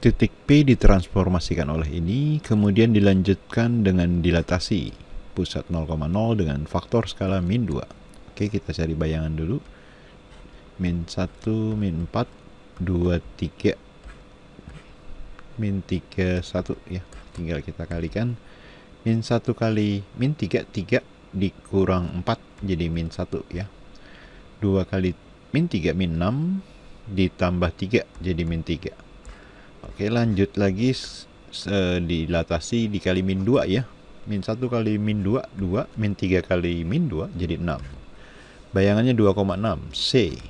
Titik P ditransformasikan oleh ini, kemudian dilanjutkan dengan dilatasi pusat 0,0 dengan faktor skala min 2. Oke, kita cari bayangan dulu. Min 1, min 4, 2, 3. Min 3, 1 ya. Tinggal kita kalikan. Min 1 kali, min 3, 3 dikurang 4 jadi min 1 ya. 2 kali min 3, min 6 ditambah 3 jadi min 3. Oke lanjut lagi eh, dilatasi dikali min 2 ya. Min 1 kali min 2, 2. Min 3 kali min 2 jadi 6. Bayangannya 2,6. C.